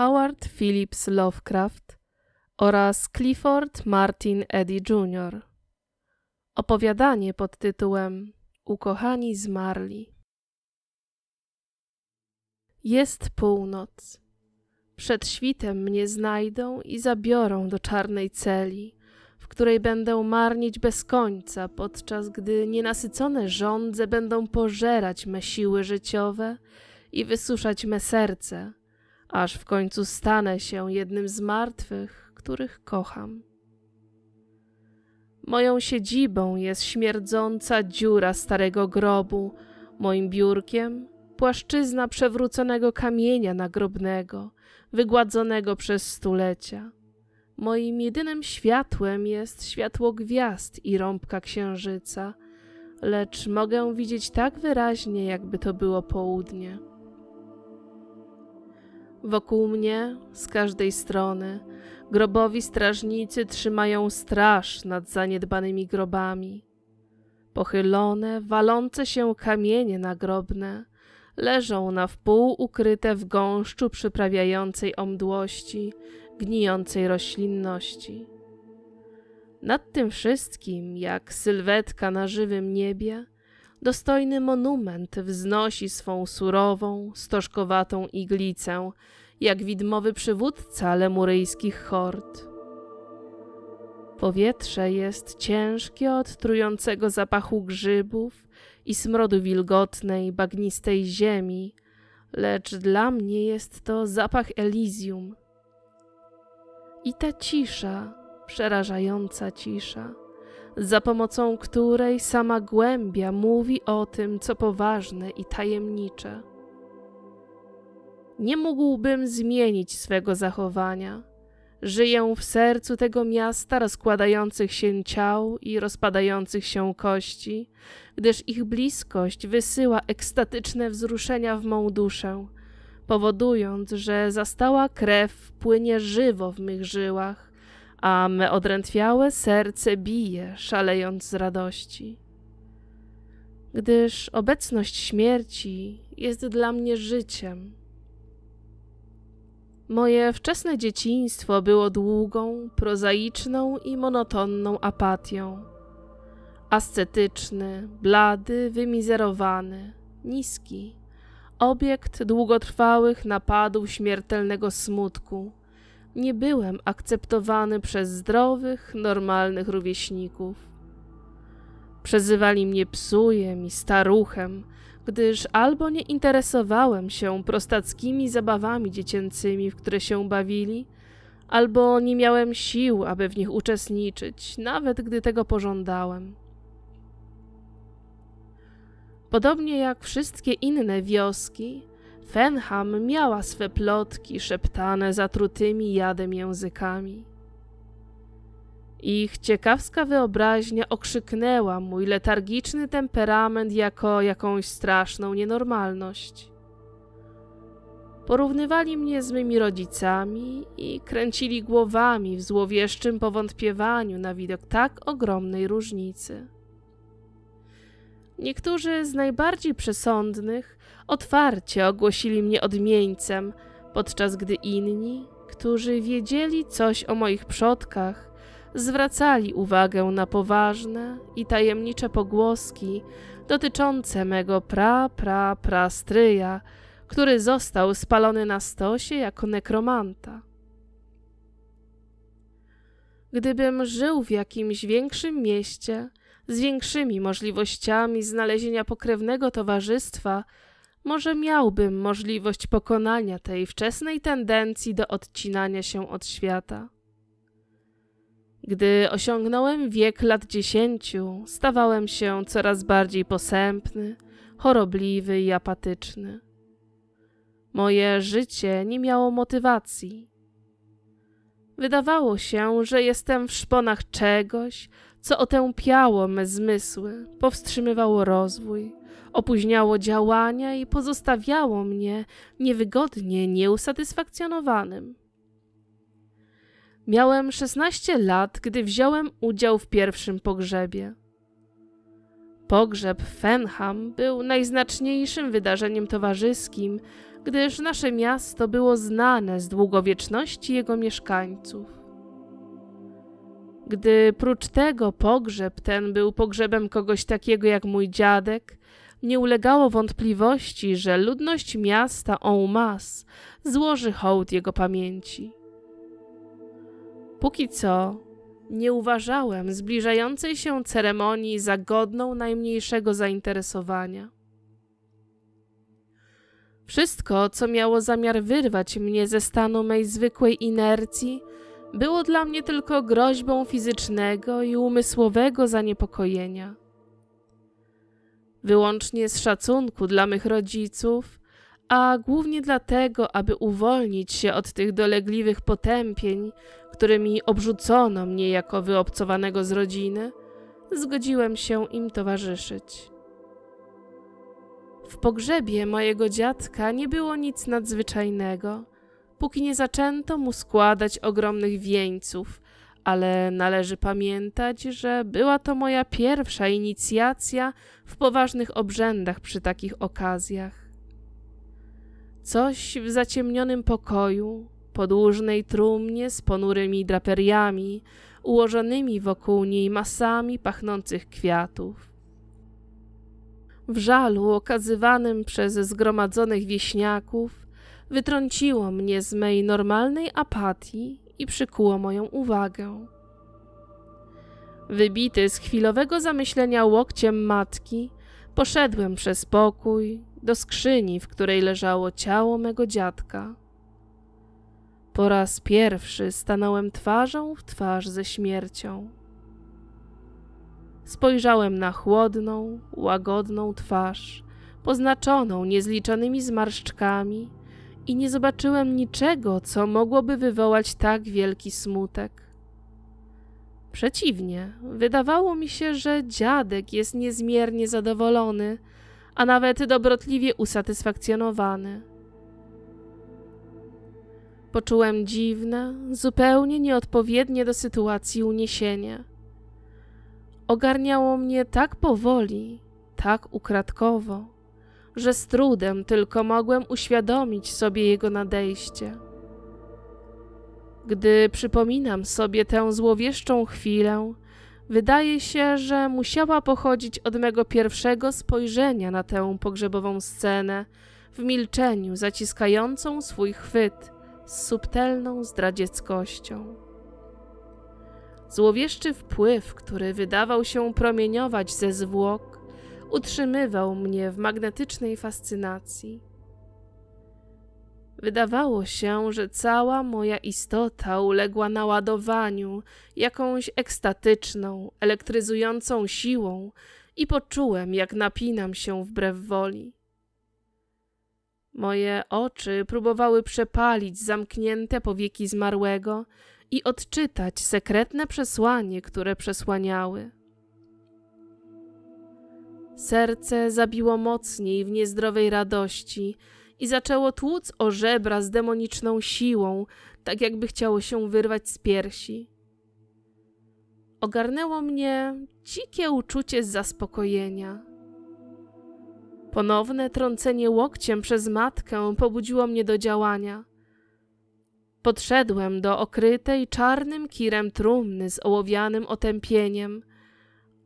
Howard Phillips Lovecraft oraz Clifford Martin Eddy Jr. Opowiadanie pod tytułem Ukochani zmarli. Jest północ. Przed świtem mnie znajdą i zabiorą do czarnej celi, w której będę marnić bez końca, podczas gdy nienasycone żądze będą pożerać me siły życiowe i wysuszać me serce aż w końcu stanę się jednym z martwych, których kocham. Moją siedzibą jest śmierdząca dziura starego grobu, moim biurkiem płaszczyzna przewróconego kamienia nagrobnego, wygładzonego przez stulecia. Moim jedynym światłem jest światło gwiazd i rąbka księżyca, lecz mogę widzieć tak wyraźnie, jakby to było południe. Wokół mnie, z każdej strony, grobowi strażnicy trzymają straż nad zaniedbanymi grobami. Pochylone, walące się kamienie nagrobne leżą na wpół ukryte w gąszczu przyprawiającej omdłości, gnijącej roślinności. Nad tym wszystkim, jak sylwetka na żywym niebie, dostojny monument wznosi swą surową, stożkowatą iglicę, jak widmowy przywódca lemuryjskich hord. Powietrze jest ciężkie od trującego zapachu grzybów i smrodu wilgotnej, bagnistej ziemi, lecz dla mnie jest to zapach Elizium. I ta cisza, przerażająca cisza za pomocą której sama głębia mówi o tym, co poważne i tajemnicze. Nie mógłbym zmienić swego zachowania. Żyję w sercu tego miasta rozkładających się ciał i rozpadających się kości, gdyż ich bliskość wysyła ekstatyczne wzruszenia w mą duszę, powodując, że zastała krew płynie żywo w mych żyłach a me odrętwiałe serce bije, szalejąc z radości. Gdyż obecność śmierci jest dla mnie życiem. Moje wczesne dzieciństwo było długą, prozaiczną i monotonną apatią. Ascetyczny, blady, wymizerowany, niski, obiekt długotrwałych napadów śmiertelnego smutku nie byłem akceptowany przez zdrowych, normalnych rówieśników. Przezywali mnie psujem i staruchem, gdyż albo nie interesowałem się prostackimi zabawami dziecięcymi, w które się bawili, albo nie miałem sił, aby w nich uczestniczyć, nawet gdy tego pożądałem. Podobnie jak wszystkie inne wioski, Fenham miała swe plotki szeptane zatrutymi jadem językami. Ich ciekawska wyobraźnia okrzyknęła mój letargiczny temperament jako jakąś straszną nienormalność. Porównywali mnie z mymi rodzicami i kręcili głowami w złowieszczym powątpiewaniu na widok tak ogromnej różnicy. Niektórzy z najbardziej przesądnych otwarcie ogłosili mnie odmieńcem, podczas gdy inni, którzy wiedzieli coś o moich przodkach, zwracali uwagę na poważne i tajemnicze pogłoski dotyczące mego pra pra stryja, który został spalony na stosie jako nekromanta. Gdybym żył w jakimś większym mieście, z większymi możliwościami znalezienia pokrewnego towarzystwa, może miałbym możliwość pokonania tej wczesnej tendencji do odcinania się od świata. Gdy osiągnąłem wiek lat dziesięciu, stawałem się coraz bardziej posępny, chorobliwy i apatyczny. Moje życie nie miało motywacji. Wydawało się, że jestem w szponach czegoś, co otępiało me zmysły, powstrzymywało rozwój, opóźniało działania i pozostawiało mnie niewygodnie nieusatysfakcjonowanym. Miałem 16 lat, gdy wziąłem udział w pierwszym pogrzebie. Pogrzeb w Fenham był najznaczniejszym wydarzeniem towarzyskim, gdyż nasze miasto było znane z długowieczności jego mieszkańców. Gdy prócz tego pogrzeb ten był pogrzebem kogoś takiego jak mój dziadek, nie ulegało wątpliwości, że ludność miasta en masse złoży hołd jego pamięci. Póki co nie uważałem zbliżającej się ceremonii za godną najmniejszego zainteresowania. Wszystko, co miało zamiar wyrwać mnie ze stanu mej zwykłej inercji, było dla mnie tylko groźbą fizycznego i umysłowego zaniepokojenia. Wyłącznie z szacunku dla mych rodziców, a głównie dlatego, aby uwolnić się od tych dolegliwych potępień, którymi obrzucono mnie jako wyobcowanego z rodziny, zgodziłem się im towarzyszyć. W pogrzebie mojego dziadka nie było nic nadzwyczajnego – póki nie zaczęto mu składać ogromnych wieńców, ale należy pamiętać, że była to moja pierwsza inicjacja w poważnych obrzędach przy takich okazjach. Coś w zaciemnionym pokoju, podłużnej trumnie z ponurymi draperiami, ułożonymi wokół niej masami pachnących kwiatów. W żalu okazywanym przez zgromadzonych wieśniaków wytrąciło mnie z mej normalnej apatii i przykuło moją uwagę. Wybity z chwilowego zamyślenia łokciem matki, poszedłem przez pokój do skrzyni, w której leżało ciało mego dziadka. Po raz pierwszy stanąłem twarzą w twarz ze śmiercią. Spojrzałem na chłodną, łagodną twarz, poznaczoną niezliczonymi zmarszczkami i nie zobaczyłem niczego, co mogłoby wywołać tak wielki smutek. Przeciwnie, wydawało mi się, że dziadek jest niezmiernie zadowolony, a nawet dobrotliwie usatysfakcjonowany. Poczułem dziwne, zupełnie nieodpowiednie do sytuacji uniesienie. Ogarniało mnie tak powoli, tak ukradkowo że z trudem tylko mogłem uświadomić sobie jego nadejście. Gdy przypominam sobie tę złowieszczą chwilę, wydaje się, że musiała pochodzić od mego pierwszego spojrzenia na tę pogrzebową scenę, w milczeniu zaciskającą swój chwyt z subtelną zdradzieckością. Złowieszczy wpływ, który wydawał się promieniować ze zwłok, utrzymywał mnie w magnetycznej fascynacji. Wydawało się, że cała moja istota uległa naładowaniu jakąś ekstatyczną, elektryzującą siłą i poczułem, jak napinam się wbrew woli. Moje oczy próbowały przepalić zamknięte powieki zmarłego i odczytać sekretne przesłanie, które przesłaniały. Serce zabiło mocniej w niezdrowej radości i zaczęło tłuc o żebra z demoniczną siłą, tak jakby chciało się wyrwać z piersi. Ogarnęło mnie dzikie uczucie zaspokojenia. Ponowne trącenie łokciem przez matkę pobudziło mnie do działania. Podszedłem do okrytej czarnym kirem trumny z ołowianym otępieniem –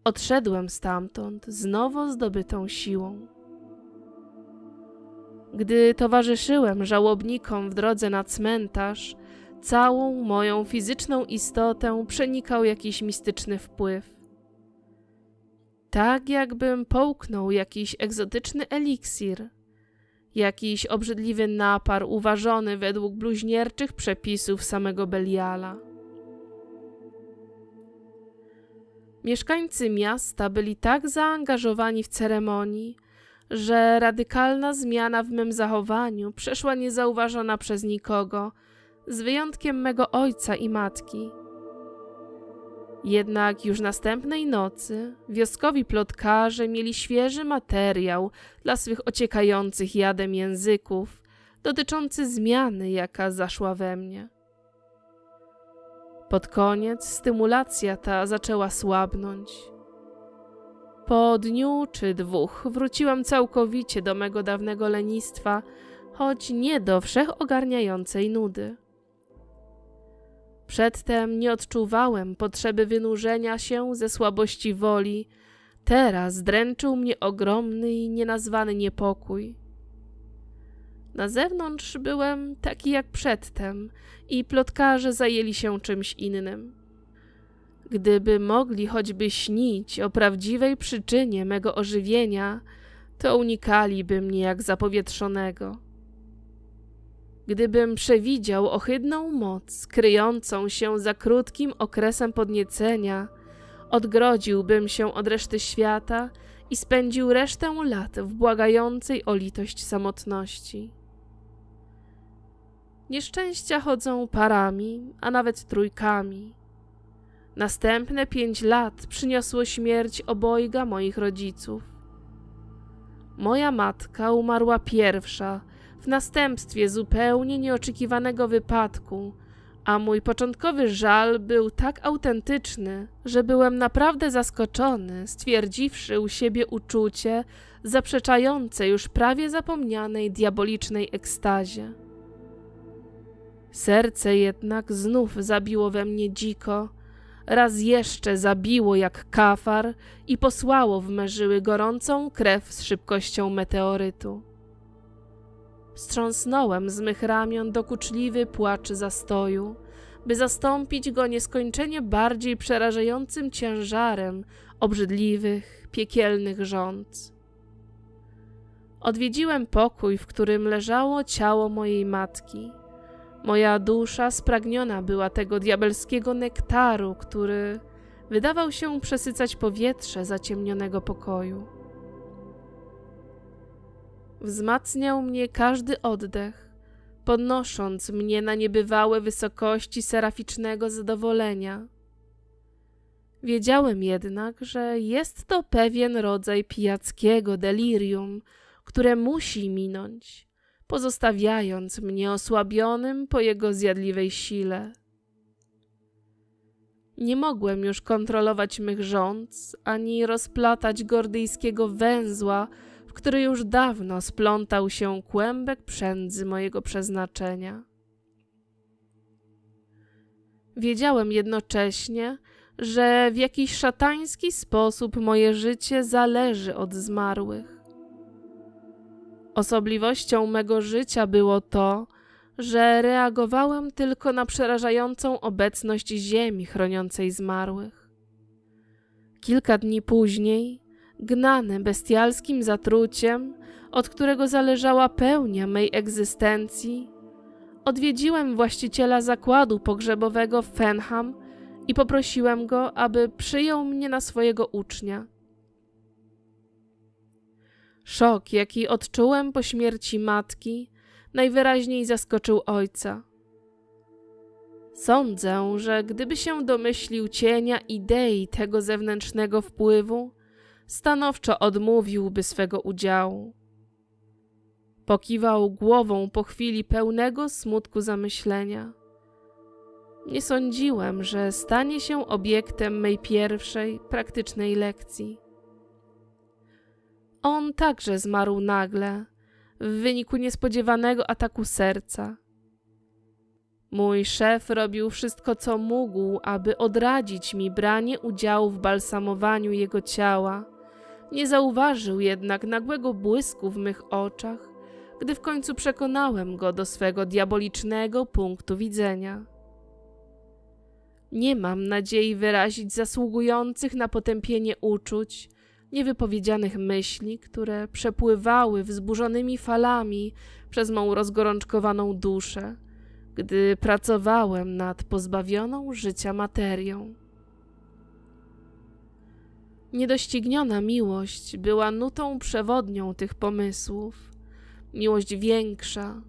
Odszedłem stamtąd z nowo zdobytą siłą. Gdy towarzyszyłem żałobnikom w drodze na cmentarz, całą moją fizyczną istotę przenikał jakiś mistyczny wpływ. Tak jakbym połknął jakiś egzotyczny eliksir, jakiś obrzydliwy napar uważony według bluźnierczych przepisów samego Beliala. Mieszkańcy miasta byli tak zaangażowani w ceremonii, że radykalna zmiana w mym zachowaniu przeszła niezauważona przez nikogo, z wyjątkiem mego ojca i matki. Jednak już następnej nocy wioskowi plotkarze mieli świeży materiał dla swych ociekających jadem języków dotyczący zmiany, jaka zaszła we mnie. Pod koniec stymulacja ta zaczęła słabnąć. Po dniu czy dwóch wróciłam całkowicie do mego dawnego lenistwa, choć nie do wszechogarniającej nudy. Przedtem nie odczuwałem potrzeby wynurzenia się ze słabości woli, teraz dręczył mnie ogromny i nienazwany niepokój. Na zewnątrz byłem taki jak przedtem i plotkarze zajęli się czymś innym. Gdyby mogli choćby śnić o prawdziwej przyczynie mego ożywienia, to unikaliby mnie jak zapowietrzonego. Gdybym przewidział ohydną moc kryjącą się za krótkim okresem podniecenia, odgrodziłbym się od reszty świata i spędził resztę lat w błagającej o litość samotności. Nieszczęścia chodzą parami, a nawet trójkami. Następne pięć lat przyniosło śmierć obojga moich rodziców. Moja matka umarła pierwsza, w następstwie zupełnie nieoczekiwanego wypadku, a mój początkowy żal był tak autentyczny, że byłem naprawdę zaskoczony, stwierdziwszy u siebie uczucie zaprzeczające już prawie zapomnianej diabolicznej ekstazie. Serce jednak znów zabiło we mnie dziko, raz jeszcze zabiło jak kafar i posłało w merzyły gorącą krew z szybkością meteorytu. Strząsnąłem z mych ramion dokuczliwy płacz zastoju, by zastąpić go nieskończenie bardziej przerażającym ciężarem obrzydliwych, piekielnych rząd. Odwiedziłem pokój, w którym leżało ciało mojej matki – Moja dusza spragniona była tego diabelskiego nektaru, który wydawał się przesycać powietrze zaciemnionego pokoju. Wzmacniał mnie każdy oddech, podnosząc mnie na niebywałe wysokości seraficznego zadowolenia. Wiedziałem jednak, że jest to pewien rodzaj pijackiego delirium, które musi minąć pozostawiając mnie osłabionym po jego zjadliwej sile. Nie mogłem już kontrolować mych rządz, ani rozplatać gordyjskiego węzła, w który już dawno splątał się kłębek przędzy mojego przeznaczenia. Wiedziałem jednocześnie, że w jakiś szatański sposób moje życie zależy od zmarłych Osobliwością mego życia było to, że reagowałem tylko na przerażającą obecność ziemi chroniącej zmarłych. Kilka dni później, gnany bestialskim zatruciem, od którego zależała pełnia mej egzystencji, odwiedziłem właściciela zakładu pogrzebowego w Fenham i poprosiłem go, aby przyjął mnie na swojego ucznia – Szok, jaki odczułem po śmierci matki, najwyraźniej zaskoczył ojca. Sądzę, że gdyby się domyślił cienia idei tego zewnętrznego wpływu, stanowczo odmówiłby swego udziału. Pokiwał głową po chwili pełnego smutku zamyślenia. Nie sądziłem, że stanie się obiektem mej pierwszej praktycznej lekcji. On także zmarł nagle, w wyniku niespodziewanego ataku serca. Mój szef robił wszystko, co mógł, aby odradzić mi branie udziału w balsamowaniu jego ciała. Nie zauważył jednak nagłego błysku w mych oczach, gdy w końcu przekonałem go do swego diabolicznego punktu widzenia. Nie mam nadziei wyrazić zasługujących na potępienie uczuć, niewypowiedzianych myśli, które przepływały wzburzonymi falami przez mą rozgorączkowaną duszę, gdy pracowałem nad pozbawioną życia materią. Niedościgniona miłość była nutą przewodnią tych pomysłów. Miłość większa,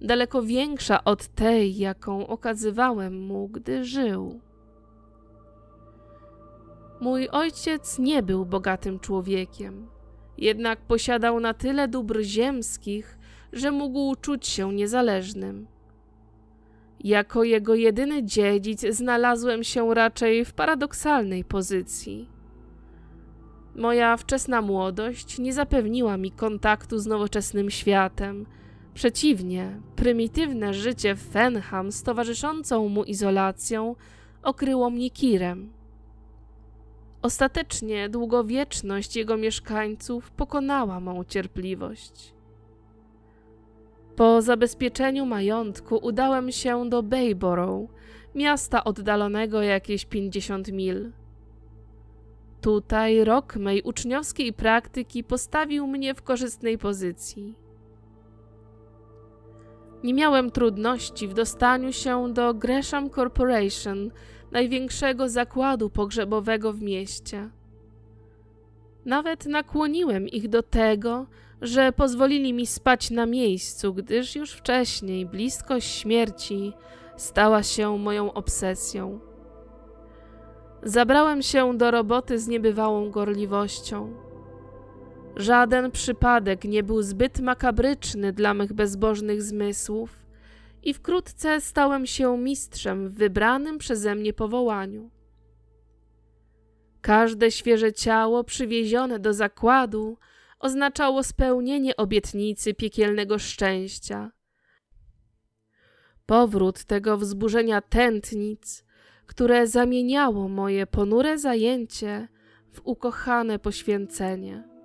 daleko większa od tej, jaką okazywałem mu, gdy żył. Mój ojciec nie był bogatym człowiekiem, jednak posiadał na tyle dóbr ziemskich, że mógł czuć się niezależnym. Jako jego jedyny dziedzic znalazłem się raczej w paradoksalnej pozycji. Moja wczesna młodość nie zapewniła mi kontaktu z nowoczesnym światem. Przeciwnie, prymitywne życie w Fenham z towarzyszącą mu izolacją okryło mnie kirem. Ostatecznie długowieczność jego mieszkańców pokonała mą cierpliwość. Po zabezpieczeniu majątku udałem się do Bayborough, miasta oddalonego jakieś 50 mil. Tutaj rok mej uczniowskiej praktyki postawił mnie w korzystnej pozycji. Nie miałem trudności w dostaniu się do Gresham Corporation, największego zakładu pogrzebowego w mieście. Nawet nakłoniłem ich do tego, że pozwolili mi spać na miejscu, gdyż już wcześniej bliskość śmierci stała się moją obsesją. Zabrałem się do roboty z niebywałą gorliwością. Żaden przypadek nie był zbyt makabryczny dla mych bezbożnych zmysłów, i wkrótce stałem się mistrzem w wybranym przeze mnie powołaniu. Każde świeże ciało przywiezione do zakładu oznaczało spełnienie obietnicy piekielnego szczęścia. Powrót tego wzburzenia tętnic, które zamieniało moje ponure zajęcie w ukochane poświęcenie.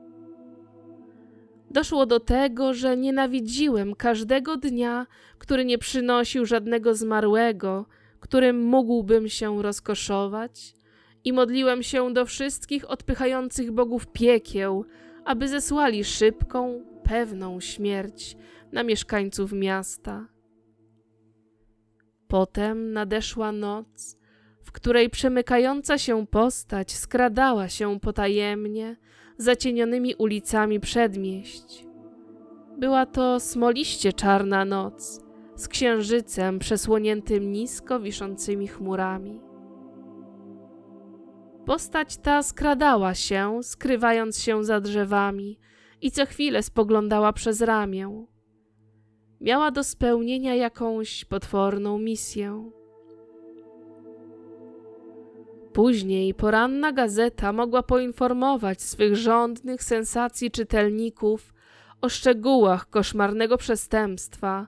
Doszło do tego, że nienawidziłem każdego dnia, który nie przynosił żadnego zmarłego, którym mógłbym się rozkoszować, i modliłem się do wszystkich odpychających bogów piekieł, aby zesłali szybką, pewną śmierć na mieszkańców miasta. Potem nadeszła noc, w której przemykająca się postać skradała się potajemnie zacienionymi ulicami przedmieść. Była to smoliście czarna noc, z księżycem przesłoniętym nisko wiszącymi chmurami. Postać ta skradała się, skrywając się za drzewami i co chwilę spoglądała przez ramię. Miała do spełnienia jakąś potworną misję. Później poranna gazeta mogła poinformować swych żądnych sensacji czytelników o szczegółach koszmarnego przestępstwa,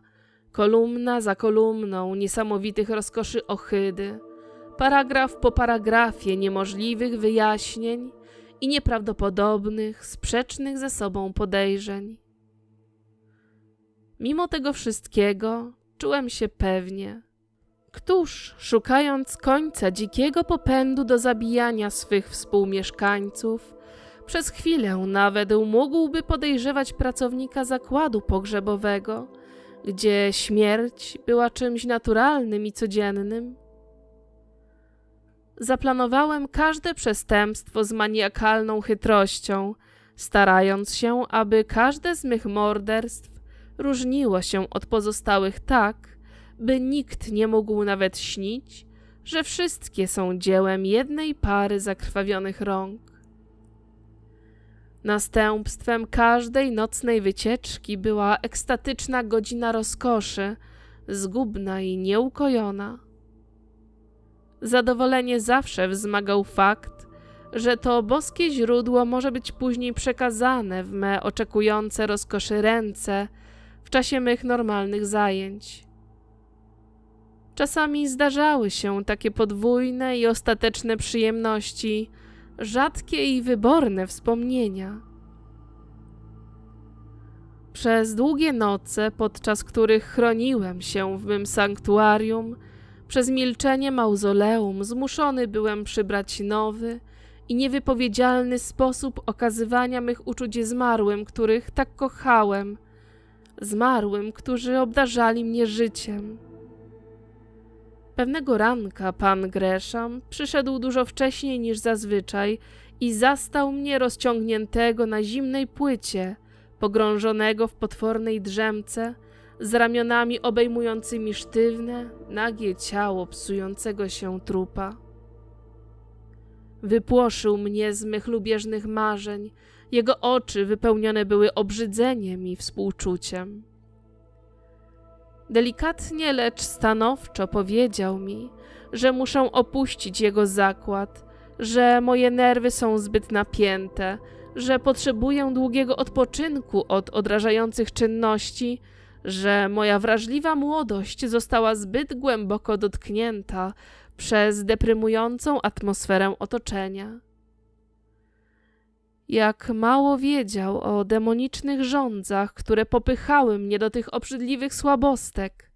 kolumna za kolumną niesamowitych rozkoszy ohydy, paragraf po paragrafie niemożliwych wyjaśnień i nieprawdopodobnych, sprzecznych ze sobą podejrzeń. Mimo tego wszystkiego czułem się pewnie – Któż, szukając końca dzikiego popędu do zabijania swych współmieszkańców, przez chwilę nawet mógłby podejrzewać pracownika zakładu pogrzebowego, gdzie śmierć była czymś naturalnym i codziennym? Zaplanowałem każde przestępstwo z maniakalną chytrością, starając się, aby każde z mych morderstw różniło się od pozostałych tak, by nikt nie mógł nawet śnić, że wszystkie są dziełem jednej pary zakrwawionych rąk. Następstwem każdej nocnej wycieczki była ekstatyczna godzina rozkoszy, zgubna i nieukojona. Zadowolenie zawsze wzmagał fakt, że to boskie źródło może być później przekazane w me oczekujące rozkoszy ręce w czasie mych normalnych zajęć. Czasami zdarzały się takie podwójne i ostateczne przyjemności, rzadkie i wyborne wspomnienia. Przez długie noce, podczas których chroniłem się w mym sanktuarium, przez milczenie mauzoleum zmuszony byłem przybrać nowy i niewypowiedzialny sposób okazywania mych uczuć zmarłym, których tak kochałem, zmarłym, którzy obdarzali mnie życiem. Pewnego ranka pan Greszam przyszedł dużo wcześniej niż zazwyczaj i zastał mnie rozciągniętego na zimnej płycie, pogrążonego w potwornej drzemce, z ramionami obejmującymi sztywne, nagie ciało psującego się trupa. Wypłoszył mnie z mych lubieżnych marzeń, jego oczy wypełnione były obrzydzeniem i współczuciem. Delikatnie, lecz stanowczo powiedział mi, że muszę opuścić jego zakład, że moje nerwy są zbyt napięte, że potrzebuję długiego odpoczynku od odrażających czynności, że moja wrażliwa młodość została zbyt głęboko dotknięta przez deprymującą atmosferę otoczenia jak mało wiedział o demonicznych rządzach, które popychały mnie do tych obrzydliwych słabostek.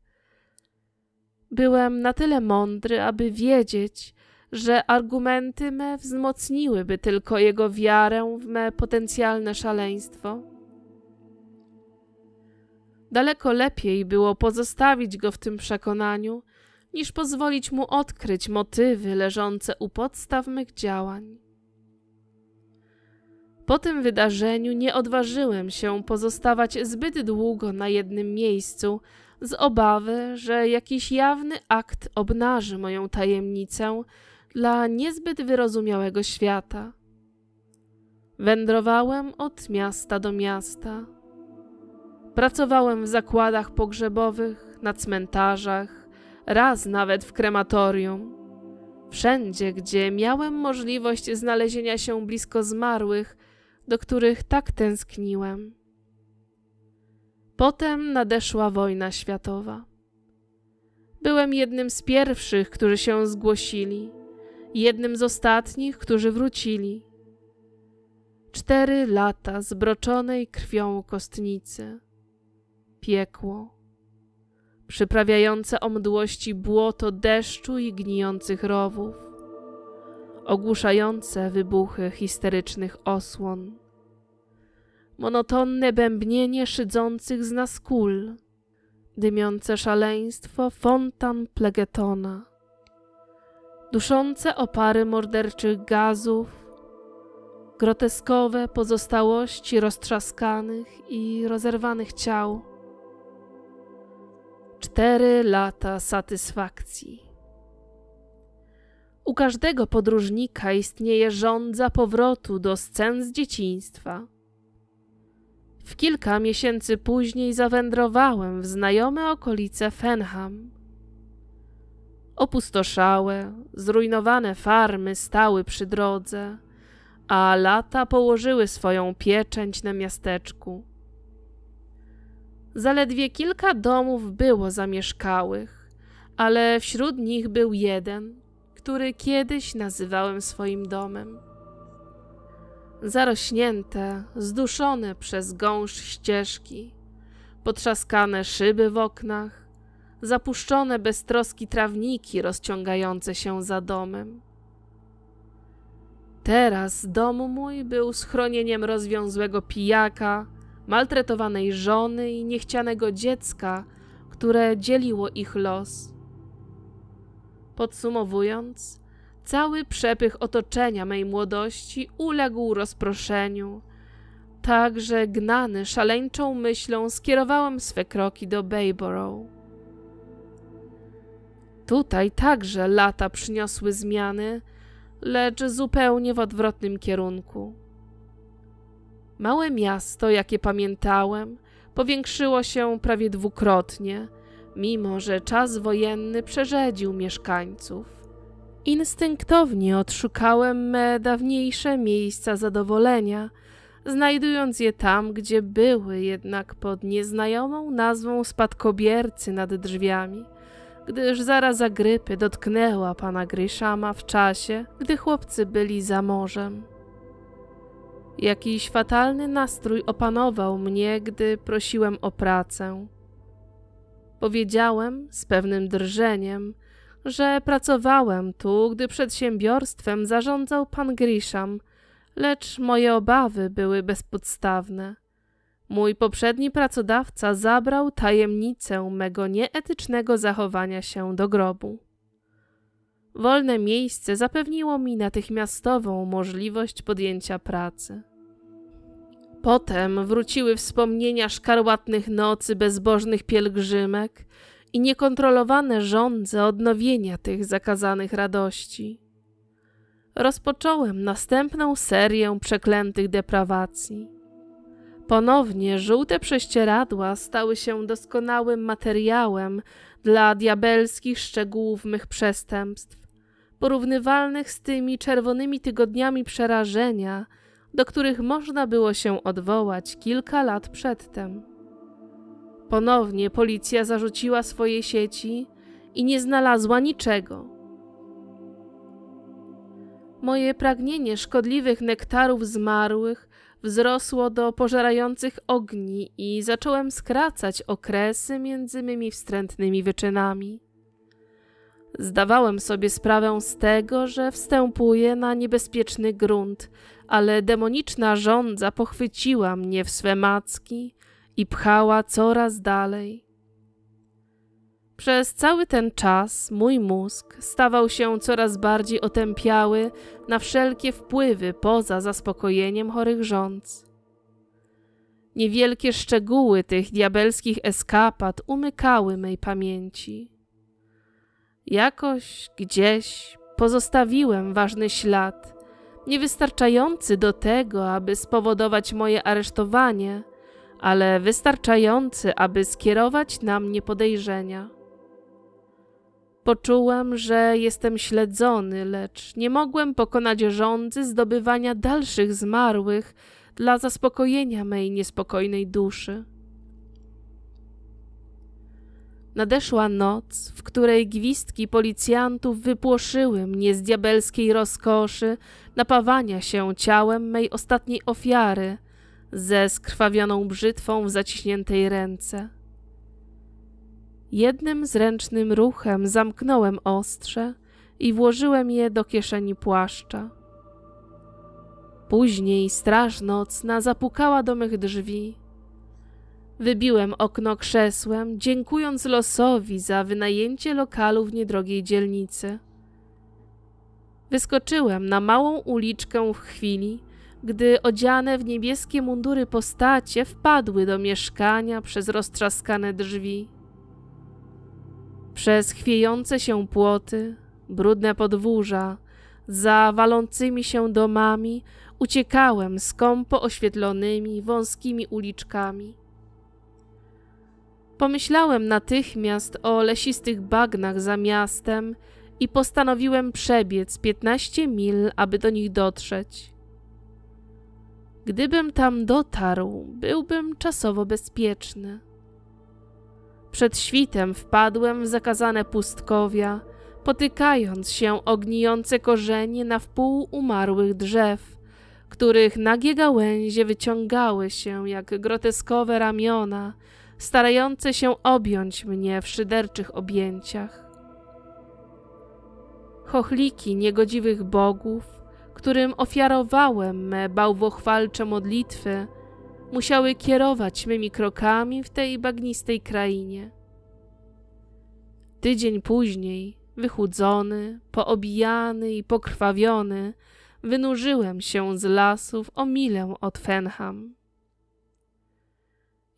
Byłem na tyle mądry, aby wiedzieć, że argumenty me wzmocniłyby tylko jego wiarę w me potencjalne szaleństwo. Daleko lepiej było pozostawić go w tym przekonaniu, niż pozwolić mu odkryć motywy leżące u podstaw mych działań. Po tym wydarzeniu nie odważyłem się pozostawać zbyt długo na jednym miejscu, z obawy, że jakiś jawny akt obnaży moją tajemnicę dla niezbyt wyrozumiałego świata. Wędrowałem od miasta do miasta. Pracowałem w zakładach pogrzebowych, na cmentarzach, raz nawet w krematorium. Wszędzie, gdzie miałem możliwość znalezienia się blisko zmarłych, do których tak tęskniłem. Potem nadeszła wojna światowa. Byłem jednym z pierwszych, którzy się zgłosili, jednym z ostatnich, którzy wrócili. Cztery lata zbroczonej krwią kostnicy. Piekło. Przyprawiające omdłości błoto deszczu i gnijących rowów ogłuszające wybuchy histerycznych osłon, monotonne bębnienie szydzących z nas kul, dymiące szaleństwo fontan plegetona, duszące opary morderczych gazów, groteskowe pozostałości roztrzaskanych i rozerwanych ciał. Cztery lata satysfakcji. U każdego podróżnika istnieje żądza powrotu do scen z dzieciństwa. W kilka miesięcy później zawędrowałem w znajome okolice Fenham. Opustoszałe, zrujnowane farmy stały przy drodze, a lata położyły swoją pieczęć na miasteczku. Zaledwie kilka domów było zamieszkałych, ale wśród nich był jeden, który kiedyś nazywałem swoim domem. Zarośnięte, zduszone przez gąszcz ścieżki, potrzaskane szyby w oknach, zapuszczone bez troski trawniki rozciągające się za domem. Teraz dom mój był schronieniem rozwiązłego pijaka, maltretowanej żony i niechcianego dziecka, które dzieliło ich los. Podsumowując, cały przepych otoczenia mej młodości uległ rozproszeniu. Także gnany szaleńczą myślą skierowałem swe kroki do Bayborough. Tutaj także lata przyniosły zmiany, lecz zupełnie w odwrotnym kierunku. Małe miasto, jakie pamiętałem, powiększyło się prawie dwukrotnie – mimo że czas wojenny przerzedził mieszkańców. Instynktownie odszukałem me dawniejsze miejsca zadowolenia, znajdując je tam, gdzie były, jednak pod nieznajomą nazwą spadkobiercy nad drzwiami, gdyż zaraza grypy dotknęła pana Gryszama w czasie, gdy chłopcy byli za morzem. Jakiś fatalny nastrój opanował mnie, gdy prosiłem o pracę. Powiedziałem z pewnym drżeniem, że pracowałem tu, gdy przedsiębiorstwem zarządzał pan Grisham, lecz moje obawy były bezpodstawne. Mój poprzedni pracodawca zabrał tajemnicę mego nieetycznego zachowania się do grobu. Wolne miejsce zapewniło mi natychmiastową możliwość podjęcia pracy. Potem wróciły wspomnienia szkarłatnych nocy bezbożnych pielgrzymek i niekontrolowane żądze odnowienia tych zakazanych radości. Rozpocząłem następną serię przeklętych deprawacji. Ponownie żółte prześcieradła stały się doskonałym materiałem dla diabelskich szczegółów mych przestępstw, porównywalnych z tymi czerwonymi tygodniami przerażenia – do których można było się odwołać kilka lat przedtem. Ponownie policja zarzuciła swoje sieci i nie znalazła niczego. Moje pragnienie szkodliwych nektarów zmarłych wzrosło do pożerających ogni i zacząłem skracać okresy między mymi wstrętnymi wyczynami. Zdawałem sobie sprawę z tego, że wstępuję na niebezpieczny grunt, ale demoniczna żądza pochwyciła mnie w swe macki i pchała coraz dalej. Przez cały ten czas mój mózg stawał się coraz bardziej otępiały na wszelkie wpływy poza zaspokojeniem chorych rządz. Niewielkie szczegóły tych diabelskich eskapad umykały mej pamięci. Jakoś gdzieś pozostawiłem ważny ślad – niewystarczający do tego, aby spowodować moje aresztowanie, ale wystarczający, aby skierować na mnie podejrzenia. Poczułem, że jestem śledzony, lecz nie mogłem pokonać żądzy zdobywania dalszych zmarłych dla zaspokojenia mej niespokojnej duszy. Nadeszła noc, w której gwizdki policjantów wypłoszyły mnie z diabelskiej rozkoszy napawania się ciałem mej ostatniej ofiary ze skrwawioną brzytwą w zaciśniętej ręce. Jednym zręcznym ruchem zamknąłem ostrze i włożyłem je do kieszeni płaszcza. Później straż nocna zapukała do mych drzwi. Wybiłem okno krzesłem, dziękując losowi za wynajęcie lokalu w niedrogiej dzielnicy. Wyskoczyłem na małą uliczkę w chwili, gdy odziane w niebieskie mundury postacie wpadły do mieszkania przez roztrzaskane drzwi. Przez chwiejące się płoty, brudne podwórza, za walącymi się domami uciekałem skąpo oświetlonymi, wąskimi uliczkami. Pomyślałem natychmiast o lesistych bagnach za miastem i postanowiłem przebiec 15 mil, aby do nich dotrzeć. Gdybym tam dotarł, byłbym czasowo bezpieczny. Przed świtem wpadłem w zakazane pustkowia, potykając się o gnijące korzenie na wpół umarłych drzew, których nagie gałęzie wyciągały się jak groteskowe ramiona – starające się objąć mnie w szyderczych objęciach. Chochliki niegodziwych bogów, którym ofiarowałem me bałwochwalcze modlitwy, musiały kierować mymi krokami w tej bagnistej krainie. Tydzień później, wychudzony, poobijany i pokrwawiony, wynurzyłem się z lasów o milę od Fenham.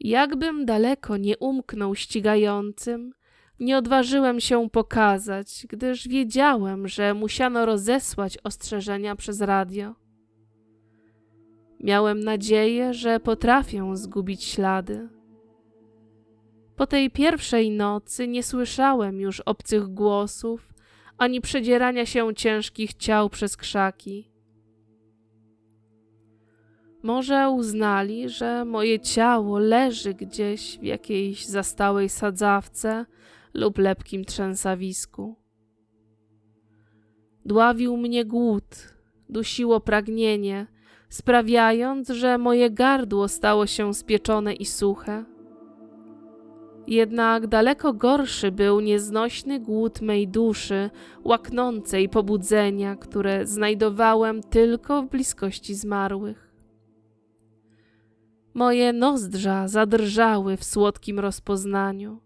Jakbym daleko nie umknął ścigającym, nie odważyłem się pokazać, gdyż wiedziałem, że musiano rozesłać ostrzeżenia przez radio. Miałem nadzieję, że potrafię zgubić ślady. Po tej pierwszej nocy nie słyszałem już obcych głosów ani przedzierania się ciężkich ciał przez krzaki. Może uznali, że moje ciało leży gdzieś w jakiejś zastałej sadzawce lub lepkim trzęsawisku. Dławił mnie głód, dusiło pragnienie, sprawiając, że moje gardło stało się spieczone i suche. Jednak daleko gorszy był nieznośny głód mej duszy, łaknącej pobudzenia, które znajdowałem tylko w bliskości zmarłych. Moje nozdrza zadrżały w słodkim rozpoznaniu.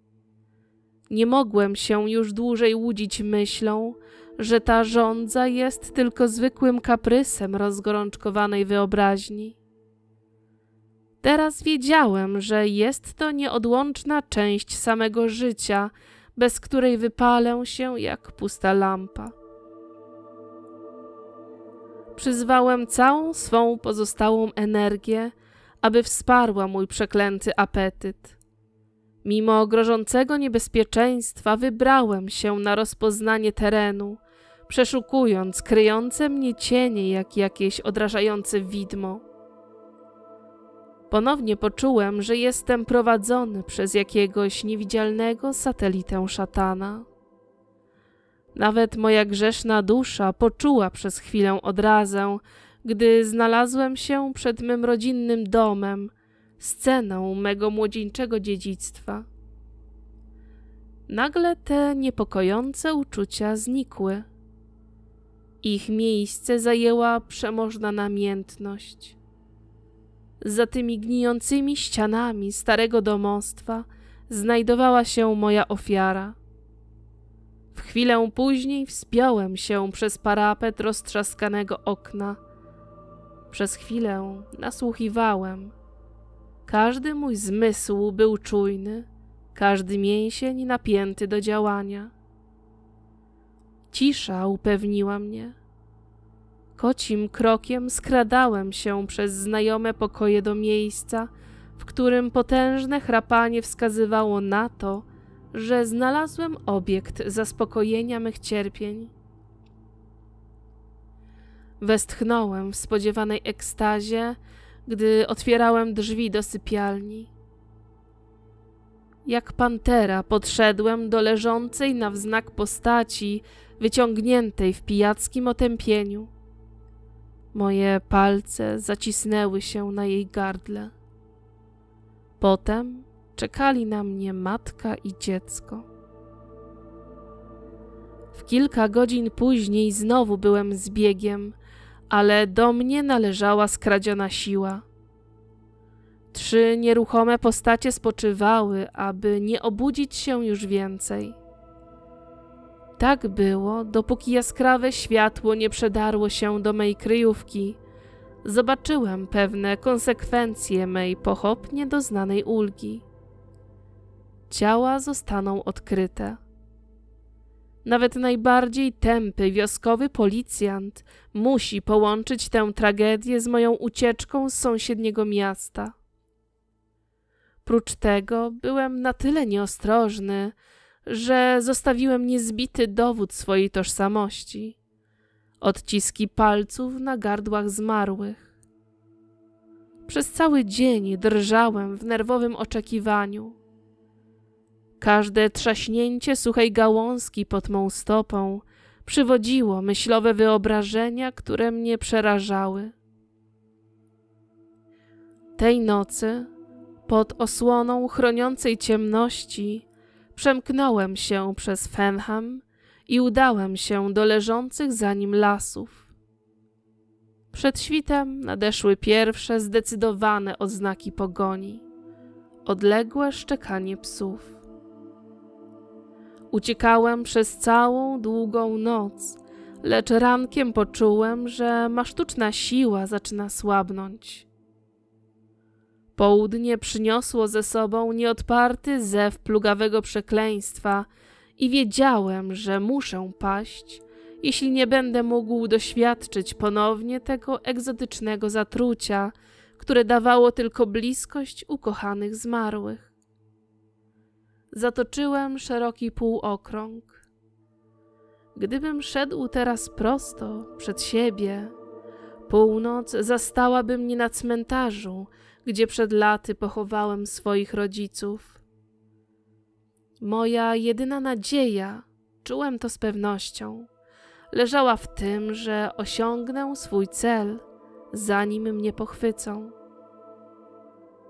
Nie mogłem się już dłużej łudzić myślą, że ta żądza jest tylko zwykłym kaprysem rozgorączkowanej wyobraźni. Teraz wiedziałem, że jest to nieodłączna część samego życia, bez której wypalę się jak pusta lampa. Przyzwałem całą swą pozostałą energię, aby wsparła mój przeklęty apetyt. Mimo grożącego niebezpieczeństwa wybrałem się na rozpoznanie terenu, przeszukując kryjące mnie cienie jak jakieś odrażające widmo. Ponownie poczułem, że jestem prowadzony przez jakiegoś niewidzialnego satelitę szatana. Nawet moja grzeszna dusza poczuła przez chwilę odrazę, gdy znalazłem się przed mym rodzinnym domem, sceną mego młodzieńczego dziedzictwa. Nagle te niepokojące uczucia znikły. Ich miejsce zajęła przemożna namiętność. Za tymi gnijącymi ścianami starego domostwa znajdowała się moja ofiara. W chwilę później wspiąłem się przez parapet roztrzaskanego okna – przez chwilę nasłuchiwałem. Każdy mój zmysł był czujny, każdy mięsień napięty do działania. Cisza upewniła mnie. Kocim krokiem skradałem się przez znajome pokoje do miejsca, w którym potężne chrapanie wskazywało na to, że znalazłem obiekt zaspokojenia mych cierpień. Westchnąłem w spodziewanej ekstazie, gdy otwierałem drzwi do sypialni. Jak pantera podszedłem do leżącej na wznak postaci, wyciągniętej w pijackim otępieniu. Moje palce zacisnęły się na jej gardle. Potem czekali na mnie matka i dziecko. W kilka godzin później znowu byłem z biegiem – ale do mnie należała skradziona siła. Trzy nieruchome postacie spoczywały, aby nie obudzić się już więcej. Tak było, dopóki jaskrawe światło nie przedarło się do mej kryjówki. Zobaczyłem pewne konsekwencje mej pochopnie doznanej ulgi. Ciała zostaną odkryte. Nawet najbardziej tępy wioskowy policjant musi połączyć tę tragedię z moją ucieczką z sąsiedniego miasta. Prócz tego byłem na tyle nieostrożny, że zostawiłem niezbity dowód swojej tożsamości odciski palców na gardłach zmarłych. Przez cały dzień drżałem w nerwowym oczekiwaniu. Każde trzaśnięcie suchej gałązki pod mą stopą przywodziło myślowe wyobrażenia, które mnie przerażały. Tej nocy, pod osłoną chroniącej ciemności, przemknąłem się przez Fenham i udałem się do leżących za nim lasów. Przed świtem nadeszły pierwsze zdecydowane oznaki pogoni, odległe szczekanie psów. Uciekałem przez całą długą noc, lecz rankiem poczułem, że ma sztuczna siła zaczyna słabnąć. Południe przyniosło ze sobą nieodparty zew plugawego przekleństwa i wiedziałem, że muszę paść, jeśli nie będę mógł doświadczyć ponownie tego egzotycznego zatrucia, które dawało tylko bliskość ukochanych zmarłych zatoczyłem szeroki półokrąg. Gdybym szedł teraz prosto przed siebie, północ zastałaby mnie na cmentarzu, gdzie przed laty pochowałem swoich rodziców. Moja jedyna nadzieja, czułem to z pewnością, leżała w tym, że osiągnę swój cel, zanim mnie pochwycą.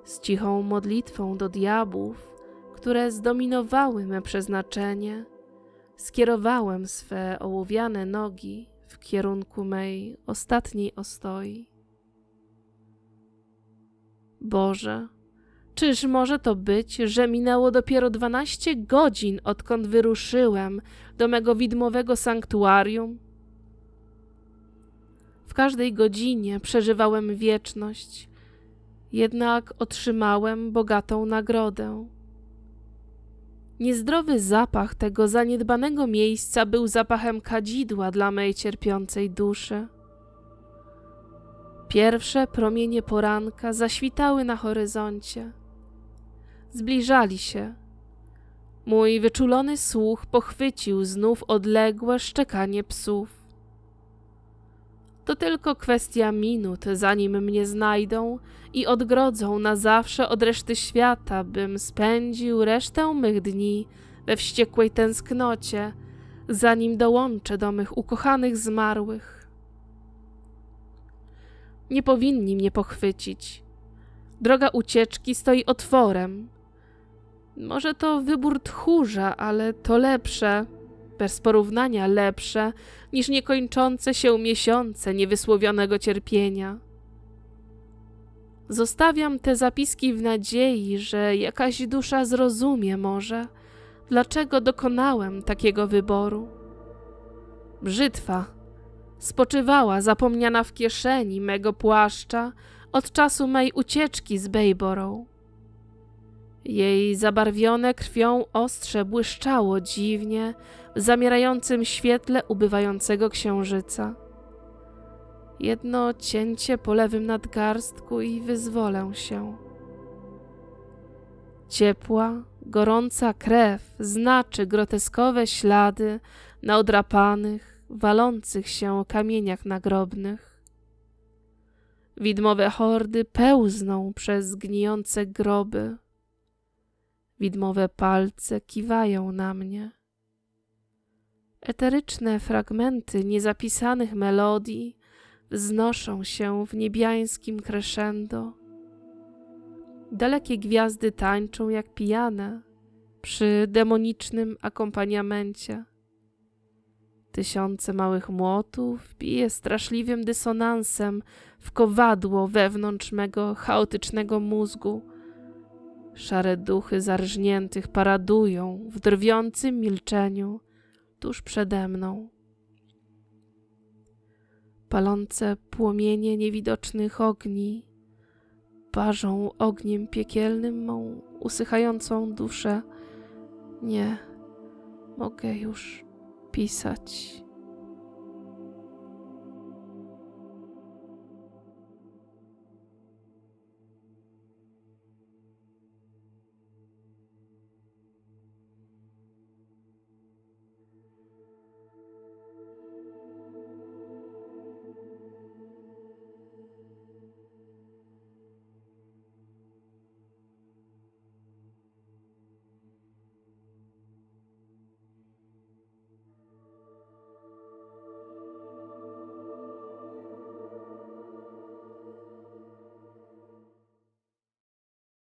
Z cichą modlitwą do diabłów które zdominowały me przeznaczenie, skierowałem swe ołowiane nogi w kierunku mej ostatniej ostoi. Boże, czyż może to być, że minęło dopiero dwanaście godzin, odkąd wyruszyłem do mego widmowego sanktuarium? W każdej godzinie przeżywałem wieczność, jednak otrzymałem bogatą nagrodę. Niezdrowy zapach tego zaniedbanego miejsca był zapachem kadzidła dla mej cierpiącej duszy. Pierwsze promienie poranka zaświtały na horyzoncie. Zbliżali się. Mój wyczulony słuch pochwycił znów odległe szczekanie psów. To tylko kwestia minut, zanim mnie znajdą i odgrodzą na zawsze od reszty świata, bym spędził resztę mych dni we wściekłej tęsknocie, zanim dołączę do mych ukochanych zmarłych. Nie powinni mnie pochwycić. Droga ucieczki stoi otworem. Może to wybór tchórza, ale to lepsze, bez porównania lepsze, niż niekończące się miesiące niewysłowionego cierpienia. Zostawiam te zapiski w nadziei, że jakaś dusza zrozumie może, dlaczego dokonałem takiego wyboru. Brzytwa spoczywała zapomniana w kieszeni mego płaszcza od czasu mej ucieczki z Bejborą. Jej zabarwione krwią ostrze błyszczało dziwnie w zamierającym świetle ubywającego księżyca. Jedno cięcie po lewym nadgarstku i wyzwolę się. Ciepła, gorąca krew znaczy groteskowe ślady na odrapanych, walących się kamieniach nagrobnych. Widmowe hordy pełzną przez gnijące groby. Widmowe palce kiwają na mnie. Eteryczne fragmenty niezapisanych melodii wznoszą się w niebiańskim crescendo. Dalekie gwiazdy tańczą jak pijane przy demonicznym akompaniamencie. Tysiące małych młotów bije straszliwym dysonansem w kowadło wewnątrz mego chaotycznego mózgu. Szare duchy zarżniętych paradują w drwiącym milczeniu tuż przede mną palące płomienie niewidocznych ogni, parzą ogniem piekielnym mą usychającą duszę. Nie, mogę już pisać.